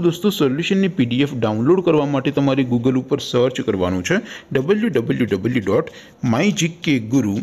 તો તો દોસ્તો સોલ્યુશનની પીડીએફ ડાઉનલોડ કરવા માટે તમારે ગૂગલ ઉપર સર્ચ કરવાનું છે W W W dot my GK Guru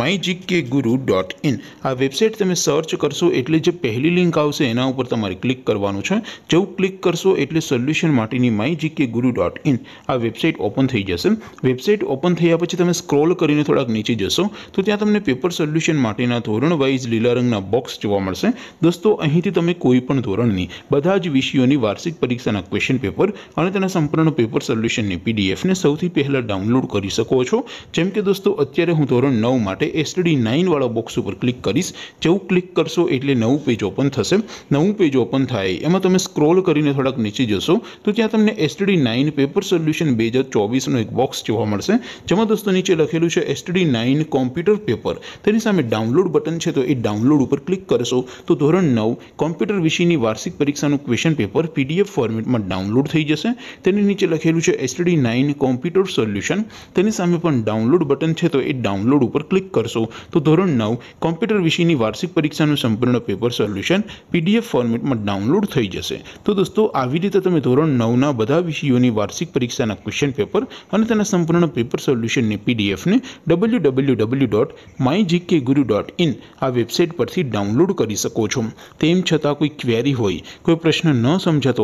my GK Guru dot in આ વેબસાઇટ તમે સર્ચ કરશો એટલે જે પહેલી લિંક આવશે એના ઉપર તમારે ક્લિક કરવાનું છે જેવું ક્લિક કરશો એટલે સોલ્યુશન માટેની my GK Guru dot in આ વેબસાઇટ ઓપન થઈ જશે વેબસાઇટ ઓપન થયા પછી તમે સ્ક્રોલ કરીને થોડાક નીચે જશો તો ત્યાં તમને પેપર સોલ્યુશન માટેના ધોરણ વાઇઝ લીલા રંગના બોક્સ જોવા મળશે દોસ્તો અહીંથી તમે કોઈ પણ ધોરણની બધા જ વિષયોની વાર્ષિક વાર્ષિક પરીક્ષાના ક્વેશ્ચન પેપર અને તેના સંપૂર્ણ પેપર સોલ્યુશનની પીડીએફને સૌથી પહેલાં ડાઉનલોડ કરી શકો છો જેમ કે દોસ્તો અત્યારે હું ધોરણ નવ માટે એસટીડી નાઇનવાળા બોક્સ ઉપર ક્લિક કરીશ જેવું ક્લિક કરશો એટલે નવું પેજ ઓપન થશે નવું પેજ ઓપન થાય એમાં તમે સ્ક્રોલ કરીને થોડાક નીચે જશો તો ત્યાં તમને એસટડી નાઇન પેપર સોલ્યુશન બે હજાર ચોવીસનું એક બોક્સ જોવા મળશે જેમાં દોસ્તો નીચે લખેલું છે એસટીડી નાઇન કોમ્પ્યુટર પેપર તેની સામે ડાઉનલોડ બટન છે તો એ ડાઉનલોડ ઉપર ક્લિક કરશો તો ધોરણ નવ કોમ્પ્યુટર વિષયની વાર્ષિક પરીક્ષાનું ક્વેશ્ચન પેપર પીડી પીડીએફ ફોર્મેટમાં ડાઉનલોડ થઈ જશે તેની નીચે લખેલું છે એસટીડી નાઇન કોમ્પ્યુટર સોલ્યુશન તેની સામે પણ ડાઉનલોડ બટન છે તો એ ડાઉનલોડ ઉપર ક્લિક કરશો તો ધોરણ નવ કોમ્પ્યુટર વિષયની વાર્ષિક પરીક્ષાનું સંપૂર્ણ પેપર સોલ્યુશન પીડીએફ ફોર્મેટમાં ડાઉનલોડ થઈ જશે તો દોસ્તો આવી રીતે તમે ધોરણ નવના બધા વિષયોની વાર્ષિક પરીક્ષાના ક્વેશ્ચન પેપર અને તેના સંપૂર્ણ પેપર સોલ્યુશનની પીડીએફને W W W dot my GK Guru dot in આ વેબસાઇટ પરથી ડાઉનલોડ કરી શકો છો તેમ છતાં કોઈ ક્વેરી હોય કોઈ પ્રશ્ન ન સમજાતો